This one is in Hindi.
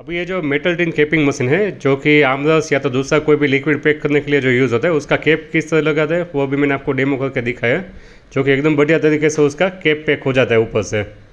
अभी ये जो मेटल टिन केपिंग मशीन है जो कि आमरस या तो दूसरा कोई भी लिक्विड पैक करने के लिए जो यूज़ होता है उसका केप किस तरह लगाता है वो भी मैंने आपको डेमो करके दिखाया है जो कि एकदम बढ़िया तरीके से उसका केप पैक हो जाता है ऊपर से